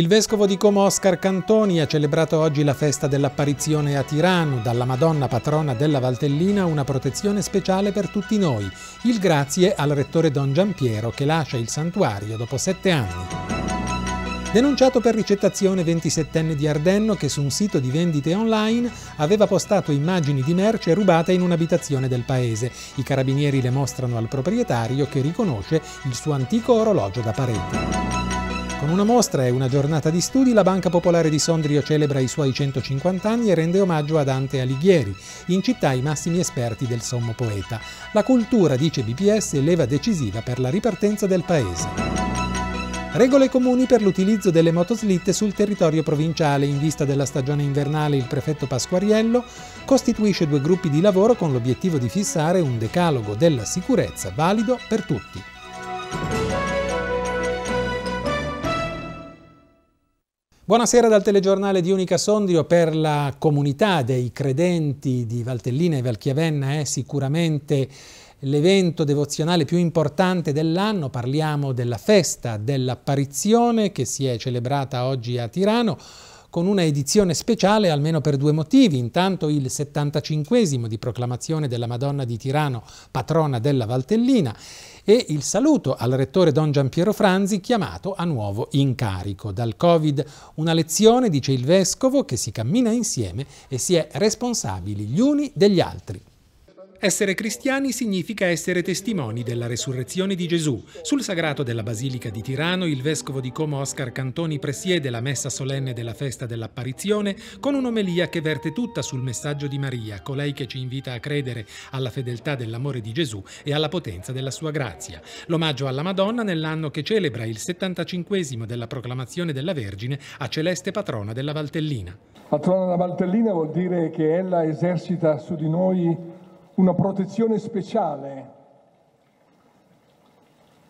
Il vescovo di Como Oscar Cantoni ha celebrato oggi la festa dell'apparizione a Tirano, dalla Madonna patrona della Valtellina una protezione speciale per tutti noi. Il grazie al rettore Don Giampiero che lascia il santuario dopo sette anni. Denunciato per ricettazione 27enne di Ardenno che su un sito di vendite online aveva postato immagini di merce rubate in un'abitazione del paese. I carabinieri le mostrano al proprietario che riconosce il suo antico orologio da parete. Con una mostra e una giornata di studi, la Banca Popolare di Sondrio celebra i suoi 150 anni e rende omaggio a Dante Alighieri, in città i massimi esperti del sommo poeta. La cultura, dice BPS, è leva decisiva per la ripartenza del paese. Regole comuni per l'utilizzo delle motoslitte sul territorio provinciale in vista della stagione invernale il prefetto Pasquariello costituisce due gruppi di lavoro con l'obiettivo di fissare un decalogo della sicurezza valido per tutti. Buonasera dal telegiornale di Unica Sondrio per la comunità dei credenti di Valtellina e Valchiavenna è sicuramente l'evento devozionale più importante dell'anno, parliamo della festa dell'apparizione che si è celebrata oggi a Tirano, con una edizione speciale almeno per due motivi. Intanto il 75 di proclamazione della Madonna di Tirano, patrona della Valtellina, e il saluto al rettore Don Giampiero Franzi chiamato a nuovo incarico. Dal Covid una lezione, dice il Vescovo, che si cammina insieme e si è responsabili gli uni degli altri. Essere cristiani significa essere testimoni della resurrezione di Gesù. Sul sagrato della Basilica di Tirano, il vescovo di Como Oscar Cantoni presiede la messa solenne della festa dell'apparizione con un'omelia che verte tutta sul messaggio di Maria, colei che ci invita a credere alla fedeltà dell'amore di Gesù e alla potenza della sua grazia. L'omaggio alla Madonna nell'anno che celebra il 75 della proclamazione della Vergine a celeste patrona della Valtellina. Patrona della Valtellina vuol dire che ella esercita su di noi una protezione speciale.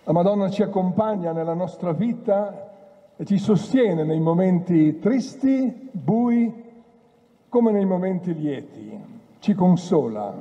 La Madonna ci accompagna nella nostra vita e ci sostiene nei momenti tristi, bui, come nei momenti lieti. Ci consola,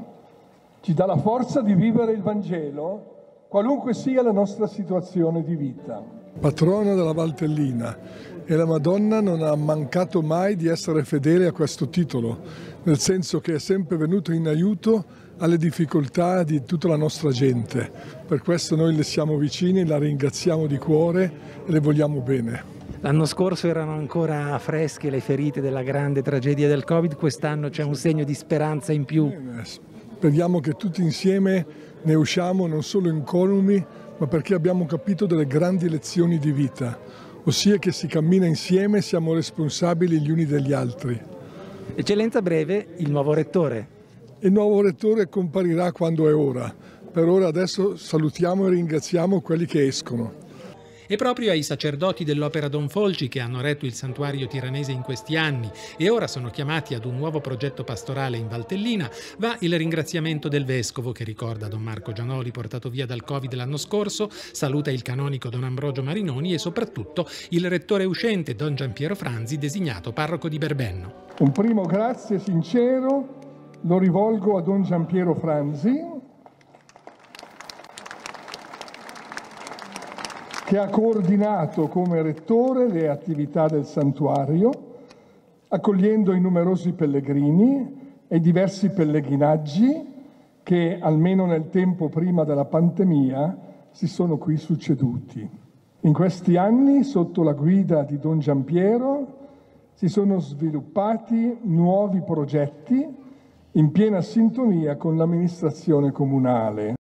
ci dà la forza di vivere il Vangelo, qualunque sia la nostra situazione di vita. Patrona della Valtellina, e la Madonna non ha mancato mai di essere fedele a questo titolo, nel senso che è sempre venuta in aiuto alle difficoltà di tutta la nostra gente. Per questo noi le siamo vicini, la ringraziamo di cuore e le vogliamo bene. L'anno scorso erano ancora fresche le ferite della grande tragedia del Covid, quest'anno c'è un segno di speranza in più. Speriamo che tutti insieme ne usciamo non solo incolumi, ma perché abbiamo capito delle grandi lezioni di vita, ossia che si cammina insieme e siamo responsabili gli uni degli altri. Eccellenza Breve, il nuovo rettore. Il nuovo rettore comparirà quando è ora. Per ora adesso salutiamo e ringraziamo quelli che escono. E proprio ai sacerdoti dell'Opera Don Folci che hanno retto il santuario tiranese in questi anni e ora sono chiamati ad un nuovo progetto pastorale in Valtellina, va il ringraziamento del vescovo che ricorda Don Marco Gianoli portato via dal Covid l'anno scorso, saluta il canonico Don Ambrogio Marinoni e soprattutto il rettore uscente Don Giampiero Franzi designato parroco di Berbenno. Un primo grazie sincero lo rivolgo a Don Giampiero Franzi, che ha coordinato come rettore le attività del santuario, accogliendo i numerosi pellegrini e diversi pellegrinaggi che, almeno nel tempo prima della pandemia, si sono qui succeduti. In questi anni, sotto la guida di Don Giampiero, si sono sviluppati nuovi progetti in piena sintonia con l'amministrazione comunale.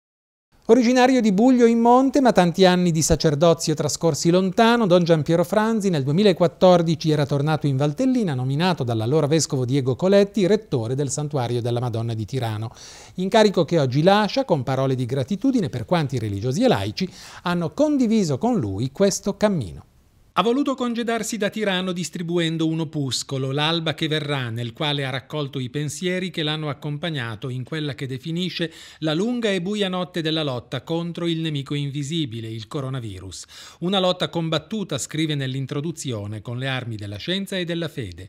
Originario di Buglio in Monte, ma tanti anni di sacerdozio trascorsi lontano, Don Giampiero Franzi nel 2014 era tornato in Valtellina, nominato dall'allora vescovo Diego Coletti rettore del Santuario della Madonna di Tirano, incarico che oggi lascia con parole di gratitudine per quanti religiosi e laici hanno condiviso con lui questo cammino. Ha voluto congedarsi da Tirano distribuendo un opuscolo, L'alba che verrà, nel quale ha raccolto i pensieri che l'hanno accompagnato in quella che definisce la lunga e buia notte della lotta contro il nemico invisibile, il coronavirus. Una lotta combattuta, scrive nell'introduzione, con le armi della scienza e della fede.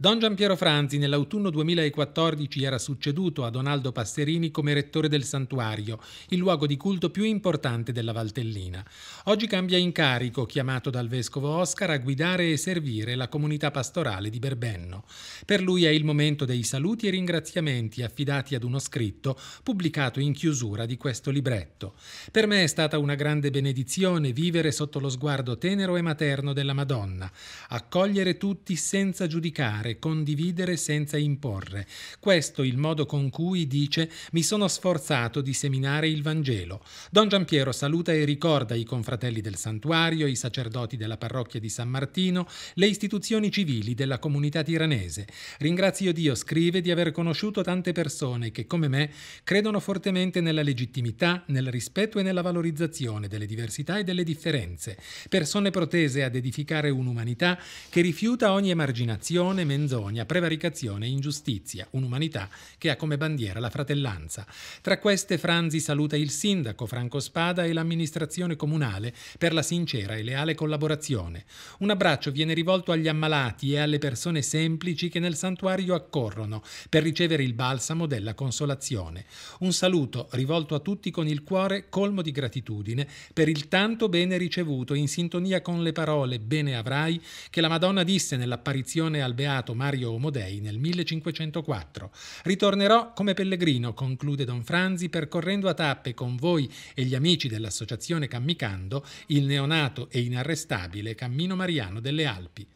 Don Giampiero Franzi nell'autunno 2014 era succeduto a Donaldo Passerini come rettore del santuario, il luogo di culto più importante della Valtellina. Oggi cambia incarico, chiamato dal vescovo Oscar a guidare e servire la comunità pastorale di Berbenno. Per lui è il momento dei saluti e ringraziamenti affidati ad uno scritto pubblicato in chiusura di questo libretto. Per me è stata una grande benedizione vivere sotto lo sguardo tenero e materno della Madonna, accogliere tutti senza giudicare ascoltare, condividere senza imporre. Questo il modo con cui, dice, mi sono sforzato di seminare il Vangelo. Don Giampiero saluta e ricorda i confratelli del santuario, i sacerdoti della parrocchia di San Martino, le istituzioni civili della comunità tiranese. Ringrazio Dio, scrive, di aver conosciuto tante persone che, come me, credono fortemente nella legittimità, nel rispetto e nella valorizzazione delle diversità e delle differenze. Persone protese ad edificare un'umanità che rifiuta ogni emarginazione, mentre menzogna, prevaricazione e ingiustizia, un'umanità che ha come bandiera la fratellanza. Tra queste Franzi saluta il sindaco Franco Spada e l'amministrazione comunale per la sincera e leale collaborazione. Un abbraccio viene rivolto agli ammalati e alle persone semplici che nel santuario accorrono per ricevere il balsamo della consolazione. Un saluto rivolto a tutti con il cuore colmo di gratitudine per il tanto bene ricevuto in sintonia con le parole bene avrai che la Madonna disse nell'apparizione al Beato incontrato Mario Omodei nel 1504. Ritornerò come pellegrino, conclude Don Franzi, percorrendo a tappe con voi e gli amici dell'associazione Cammicando il neonato e inarrestabile Cammino Mariano delle Alpi.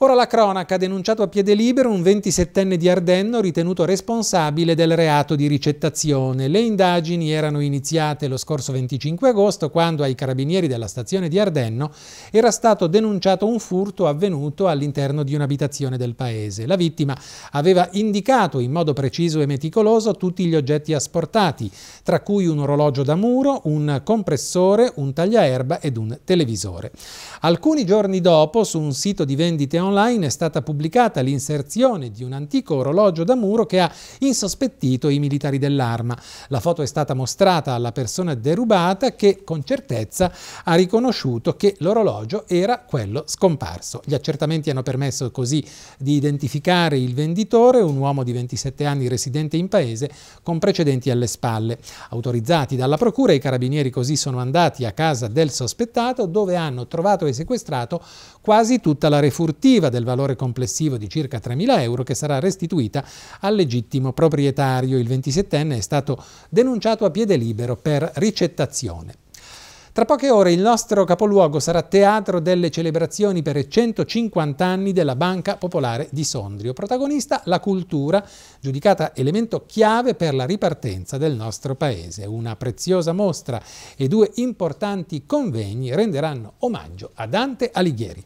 Ora la cronaca ha denunciato a piede libero un 27enne di Ardenno ritenuto responsabile del reato di ricettazione. Le indagini erano iniziate lo scorso 25 agosto quando ai carabinieri della stazione di Ardenno era stato denunciato un furto avvenuto all'interno di un'abitazione del paese. La vittima aveva indicato in modo preciso e meticoloso tutti gli oggetti asportati, tra cui un orologio da muro, un compressore, un tagliaerba ed un televisore. Alcuni giorni dopo, su un sito di vendite online, online è stata pubblicata l'inserzione di un antico orologio da muro che ha insospettito i militari dell'arma. La foto è stata mostrata alla persona derubata che con certezza ha riconosciuto che l'orologio era quello scomparso. Gli accertamenti hanno permesso così di identificare il venditore, un uomo di 27 anni residente in paese con precedenti alle spalle. Autorizzati dalla procura, i carabinieri così sono andati a casa del sospettato dove hanno trovato e sequestrato quasi tutta la refurtiva del valore complessivo di circa 3.000 euro che sarà restituita al legittimo proprietario. Il 27enne è stato denunciato a piede libero per ricettazione. Tra poche ore il nostro capoluogo sarà teatro delle celebrazioni per i 150 anni della Banca Popolare di Sondrio. Protagonista la cultura, giudicata elemento chiave per la ripartenza del nostro paese. Una preziosa mostra e due importanti convegni renderanno omaggio a Dante Alighieri.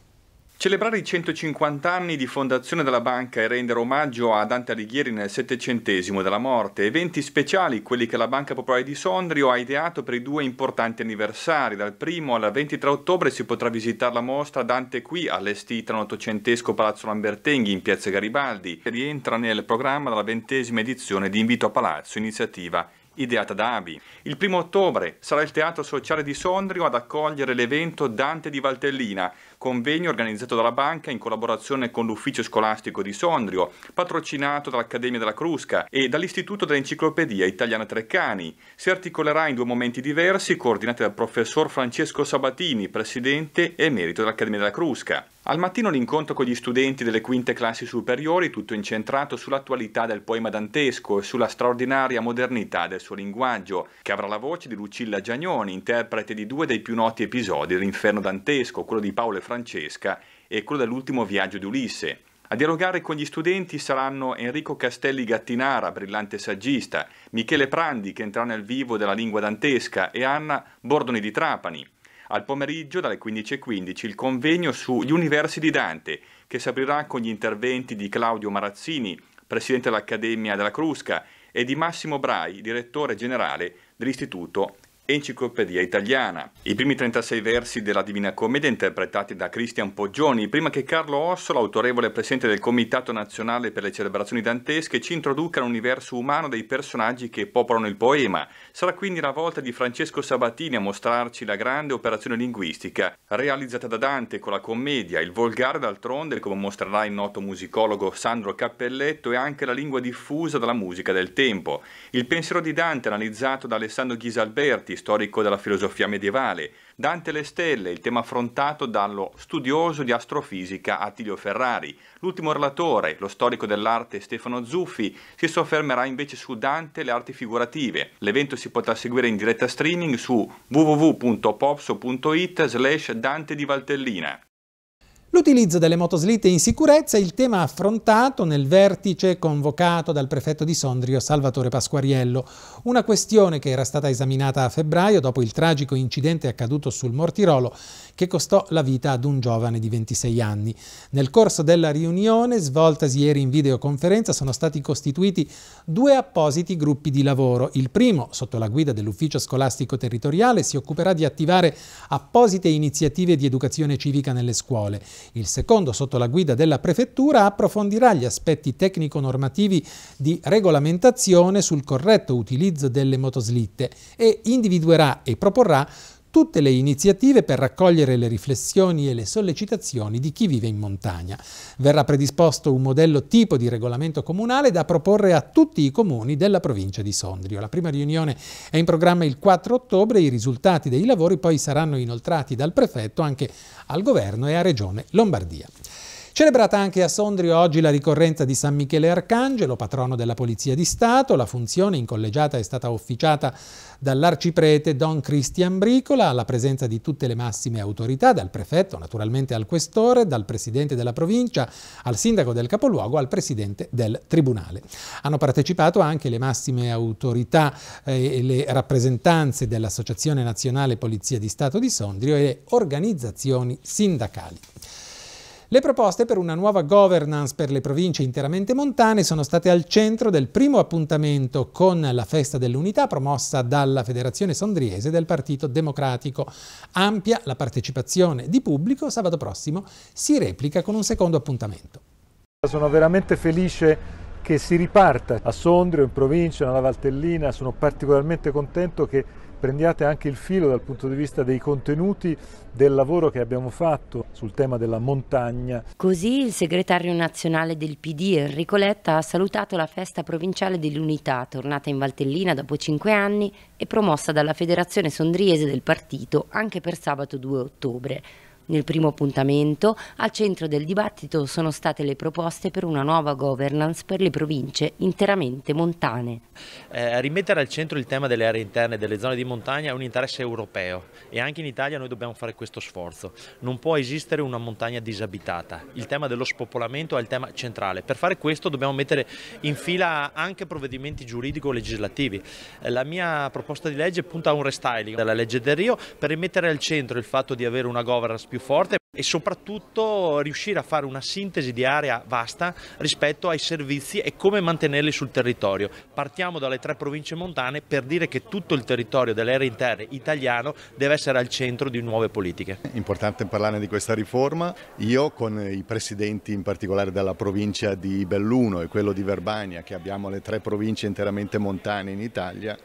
Celebrare i 150 anni di fondazione della banca e rendere omaggio a Dante Alighieri nel settecentesimo della morte, eventi speciali quelli che la Banca Popolare di Sondrio ha ideato per i due importanti anniversari. Dal 1 al 23 ottobre si potrà visitare la mostra Dante qui, allestita nell'ottocentesco Palazzo Lambertenghi in Piazza Garibaldi, che rientra nel programma della ventesima edizione di Invito a Palazzo, iniziativa ideata da Abi. Il primo ottobre sarà il Teatro Sociale di Sondrio ad accogliere l'evento Dante di Valtellina, convegno organizzato dalla banca in collaborazione con l'ufficio scolastico di Sondrio, patrocinato dall'Accademia della Crusca e dall'Istituto dell'Enciclopedia Italiana Treccani. Si articolerà in due momenti diversi coordinati dal professor Francesco Sabatini, presidente emerito dell'Accademia della Crusca. Al mattino l'incontro con gli studenti delle quinte classi superiori, tutto incentrato sull'attualità del poema dantesco e sulla straordinaria modernità del suo linguaggio, che avrà la voce di Lucilla Giagnoni, interprete di due dei più noti episodi dell'inferno dantesco, quello di Paolo e Francesco Francesca e quello dell'ultimo viaggio di Ulisse. A dialogare con gli studenti saranno Enrico Castelli Gattinara, brillante saggista, Michele Prandi, che entrerà nel vivo della lingua dantesca, e Anna Bordoni di Trapani. Al pomeriggio, dalle 15.15, il convegno sugli universi di Dante, che si aprirà con gli interventi di Claudio Marazzini, presidente dell'Accademia della Crusca, e di Massimo Brai, direttore generale dell'Istituto Enciclopedia Italiana. I primi 36 versi della Divina Commedia interpretati da Cristian Poggioni, prima che Carlo Osso, autorevole presidente del Comitato Nazionale per le Celebrazioni Dantesche, ci introduca l'universo umano dei personaggi che popolano il poema. Sarà quindi la volta di Francesco Sabatini a mostrarci la grande operazione linguistica realizzata da Dante con la commedia, il volgare d'altronde, come mostrerà il noto musicologo Sandro Cappelletto, e anche la lingua diffusa dalla musica del tempo. Il pensiero di Dante, analizzato da Alessandro Ghisalberti, storico della filosofia medievale, Dante e le stelle, il tema affrontato dallo studioso di astrofisica Attilio Ferrari. L'ultimo relatore, lo storico dell'arte Stefano Zuffi, si soffermerà invece su Dante e le arti figurative. L'evento si potrà seguire in diretta streaming su www.popso.it slash Dante di Valtellina. L'utilizzo delle motoslitte in sicurezza è il tema affrontato nel vertice convocato dal prefetto di Sondrio Salvatore Pasquariello, una questione che era stata esaminata a febbraio dopo il tragico incidente accaduto sul Mortirolo che costò la vita ad un giovane di 26 anni. Nel corso della riunione, svoltasi ieri in videoconferenza, sono stati costituiti due appositi gruppi di lavoro. Il primo, sotto la guida dell'Ufficio Scolastico Territoriale, si occuperà di attivare apposite iniziative di educazione civica nelle scuole il secondo, sotto la guida della Prefettura, approfondirà gli aspetti tecnico-normativi di regolamentazione sul corretto utilizzo delle motoslitte e individuerà e proporrà tutte le iniziative per raccogliere le riflessioni e le sollecitazioni di chi vive in montagna. Verrà predisposto un modello tipo di regolamento comunale da proporre a tutti i comuni della provincia di Sondrio. La prima riunione è in programma il 4 ottobre, e i risultati dei lavori poi saranno inoltrati dal prefetto anche al governo e a Regione Lombardia. Celebrata anche a Sondrio oggi la ricorrenza di San Michele Arcangelo, patrono della Polizia di Stato. La funzione in collegiata è stata officiata dall'arciprete Don Cristian Bricola, alla presenza di tutte le massime autorità, dal prefetto naturalmente al questore, dal presidente della provincia, al sindaco del capoluogo, al presidente del tribunale. Hanno partecipato anche le massime autorità eh, e le rappresentanze dell'Associazione Nazionale Polizia di Stato di Sondrio e organizzazioni sindacali. Le proposte per una nuova governance per le province interamente montane sono state al centro del primo appuntamento con la Festa dell'Unità promossa dalla Federazione Sondriese del Partito Democratico. Ampia la partecipazione di pubblico, sabato prossimo si replica con un secondo appuntamento. Sono veramente felice che si riparta a Sondrio, in provincia, nella Valtellina, sono particolarmente contento che prendiate anche il filo dal punto di vista dei contenuti del lavoro che abbiamo fatto sul tema della montagna. Così il segretario nazionale del PD Enrico Letta ha salutato la festa provinciale dell'Unità, tornata in Valtellina dopo cinque anni e promossa dalla Federazione Sondriese del partito anche per sabato 2 ottobre. Nel primo appuntamento, al centro del dibattito sono state le proposte per una nuova governance per le province interamente montane. Eh, rimettere al centro il tema delle aree interne e delle zone di montagna è un interesse europeo e anche in Italia noi dobbiamo fare questo sforzo. Non può esistere una montagna disabitata. Il tema dello spopolamento è il tema centrale. Per fare questo dobbiamo mettere in fila anche provvedimenti giuridico-legislativi. Eh, la mia proposta di legge punta a un restyling della legge del Rio per rimettere al centro il fatto di avere una governance più forte e soprattutto riuscire a fare una sintesi di area vasta rispetto ai servizi e come mantenerli sul territorio. Partiamo dalle tre province montane per dire che tutto il territorio dell'area intera italiano deve essere al centro di nuove politiche. È importante parlare di questa riforma. Io con i presidenti in particolare della provincia di Belluno e quello di Verbania, che abbiamo le tre province interamente montane in Italia,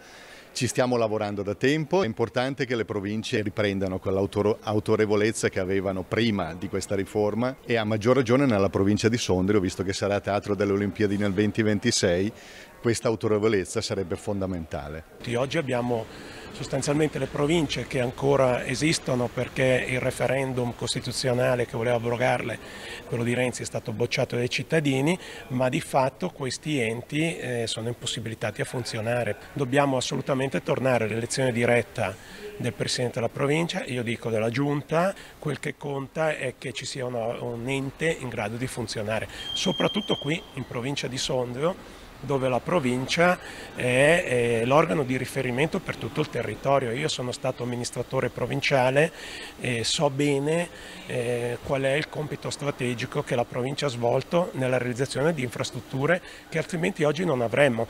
ci stiamo lavorando da tempo, è importante che le province riprendano quell'autorevolezza che avevano prima di questa riforma e a maggior ragione nella provincia di Sondrio, visto che sarà teatro delle Olimpiadi nel 2026, questa autorevolezza sarebbe fondamentale. Oggi abbiamo sostanzialmente le province che ancora esistono perché il referendum costituzionale che voleva abrogarle, quello di Renzi, è stato bocciato dai cittadini, ma di fatto questi enti eh, sono impossibilitati a funzionare. Dobbiamo assolutamente tornare all'elezione diretta del Presidente della provincia, io dico della Giunta, quel che conta è che ci sia un ente in grado di funzionare, soprattutto qui in provincia di Sondrio dove la provincia è, è l'organo di riferimento per tutto il territorio. Io sono stato amministratore provinciale e so bene eh, qual è il compito strategico che la provincia ha svolto nella realizzazione di infrastrutture che altrimenti oggi non avremmo.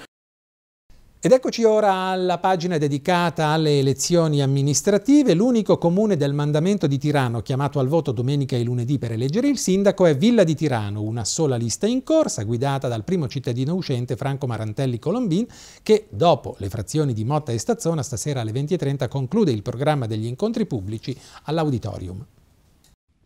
Ed eccoci ora alla pagina dedicata alle elezioni amministrative. L'unico comune del mandamento di Tirano chiamato al voto domenica e lunedì per eleggere il sindaco è Villa di Tirano, una sola lista in corsa guidata dal primo cittadino uscente Franco Marantelli Colombin che dopo le frazioni di Motta e Stazzona stasera alle 20.30 conclude il programma degli incontri pubblici all'auditorium.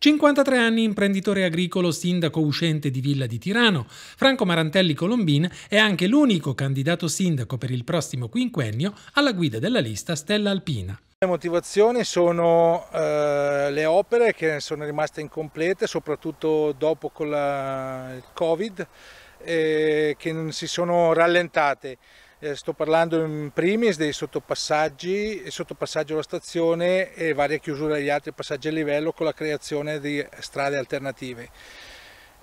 53 anni imprenditore agricolo, sindaco uscente di Villa di Tirano, Franco Marantelli Colombin è anche l'unico candidato sindaco per il prossimo quinquennio alla guida della lista Stella Alpina. Le motivazioni sono eh, le opere che sono rimaste incomplete, soprattutto dopo con la, il Covid, eh, che si sono rallentate. Eh, sto parlando in primis dei sottopassaggi, sottopassaggio alla stazione e varie chiusure agli altri passaggi a livello con la creazione di strade alternative.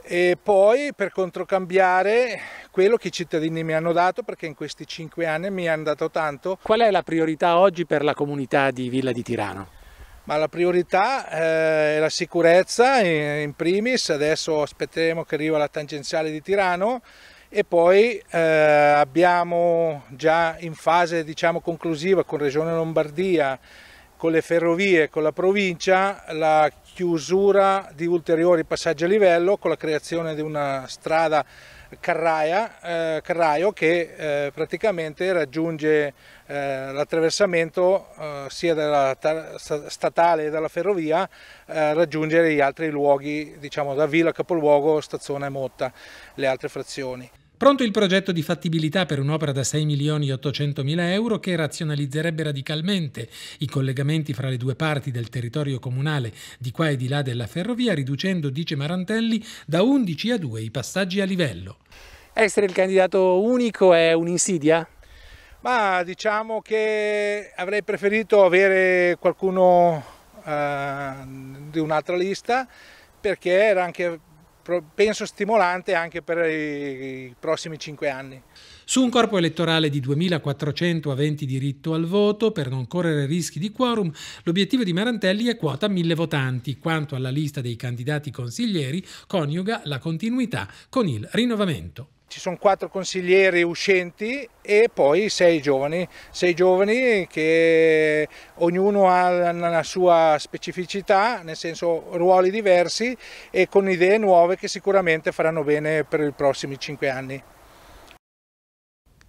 E poi per controcambiare quello che i cittadini mi hanno dato perché in questi cinque anni mi hanno dato tanto. Qual è la priorità oggi per la comunità di Villa di Tirano? Ma la priorità eh, è la sicurezza in primis, adesso aspetteremo che arriva la tangenziale di Tirano e poi eh, abbiamo già in fase diciamo, conclusiva con Regione Lombardia, con le ferrovie, con la provincia, la chiusura di ulteriori passaggi a livello con la creazione di una strada Carraia, eh, Carraio che eh, praticamente raggiunge eh, l'attraversamento eh, sia della statale che della ferrovia, eh, raggiungere gli altri luoghi, diciamo da Villa Capoluogo, Stazione Motta, le altre frazioni. Pronto il progetto di fattibilità per un'opera da 6 milioni e 800 mila euro che razionalizzerebbe radicalmente i collegamenti fra le due parti del territorio comunale di qua e di là della ferrovia, riducendo, dice Marantelli, da 11 a 2 i passaggi a livello. Essere il candidato unico è un'insidia? Ma diciamo che avrei preferito avere qualcuno eh, di un'altra lista perché era anche penso stimolante anche per i prossimi cinque anni. Su un corpo elettorale di 2.400 aventi diritto al voto, per non correre rischi di quorum, l'obiettivo di Marantelli è quota 1.000 votanti. Quanto alla lista dei candidati consiglieri, coniuga la continuità con il rinnovamento ci sono quattro consiglieri uscenti e poi sei giovani, sei giovani che ognuno ha la sua specificità, nel senso ruoli diversi e con idee nuove che sicuramente faranno bene per i prossimi cinque anni.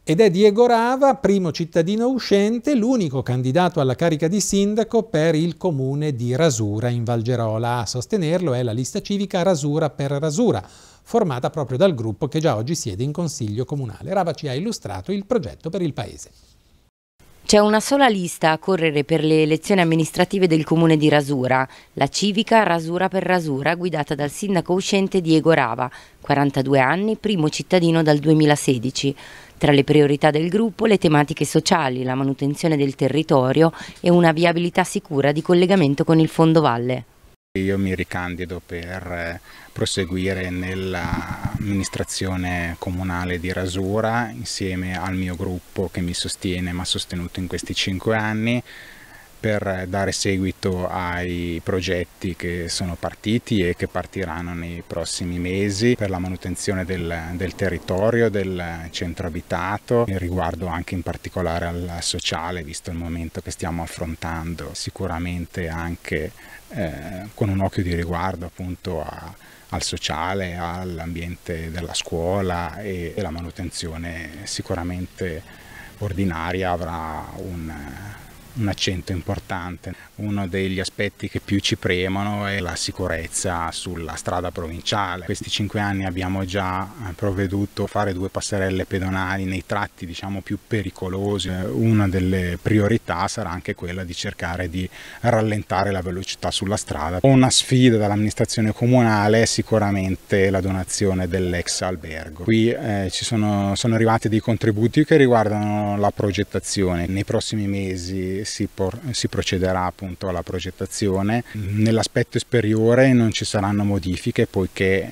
Ed è Diego Rava, primo cittadino uscente, l'unico candidato alla carica di sindaco per il comune di Rasura in Valgerola. A sostenerlo è la lista civica Rasura per Rasura formata proprio dal gruppo che già oggi siede in Consiglio Comunale. Rava ci ha illustrato il progetto per il Paese. C'è una sola lista a correre per le elezioni amministrative del comune di Rasura, la civica Rasura per Rasura, guidata dal sindaco uscente Diego Rava, 42 anni, primo cittadino dal 2016. Tra le priorità del gruppo le tematiche sociali, la manutenzione del territorio e una viabilità sicura di collegamento con il Fondo Valle. Io mi ricandido per eh, proseguire nell'amministrazione comunale di Rasura insieme al mio gruppo che mi sostiene, mi ha sostenuto in questi cinque anni per dare seguito ai progetti che sono partiti e che partiranno nei prossimi mesi per la manutenzione del, del territorio, del centro abitato, riguardo anche in particolare al sociale, visto il momento che stiamo affrontando, sicuramente anche eh, con un occhio di riguardo appunto a al sociale, all'ambiente della scuola e, e la manutenzione sicuramente ordinaria avrà un un accento importante. Uno degli aspetti che più ci premono è la sicurezza sulla strada provinciale. Questi cinque anni abbiamo già eh, provveduto a fare due passerelle pedonali nei tratti diciamo più pericolosi. Eh, una delle priorità sarà anche quella di cercare di rallentare la velocità sulla strada. Una sfida dall'amministrazione comunale è sicuramente la donazione dell'ex albergo. Qui eh, ci sono, sono arrivati dei contributi che riguardano la progettazione. Nei prossimi mesi poi si, si procederà appunto alla progettazione. Nell'aspetto esteriore non ci saranno modifiche poiché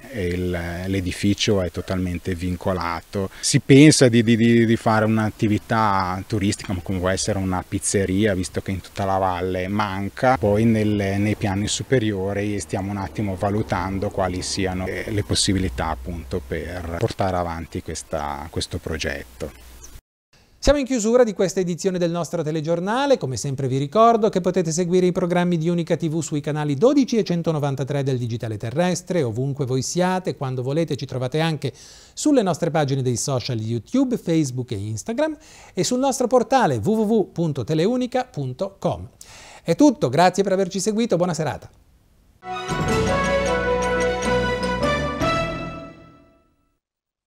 l'edificio è totalmente vincolato. Si pensa di, di, di fare un'attività turistica come può essere una pizzeria visto che in tutta la valle manca, poi nel, nei piani superiori stiamo un attimo valutando quali siano eh, le possibilità appunto per portare avanti questa, questo progetto. Siamo in chiusura di questa edizione del nostro telegiornale, come sempre vi ricordo che potete seguire i programmi di Unica TV sui canali 12 e 193 del Digitale Terrestre, ovunque voi siate, quando volete ci trovate anche sulle nostre pagine dei social YouTube, Facebook e Instagram e sul nostro portale www.teleunica.com. È tutto, grazie per averci seguito, buona serata.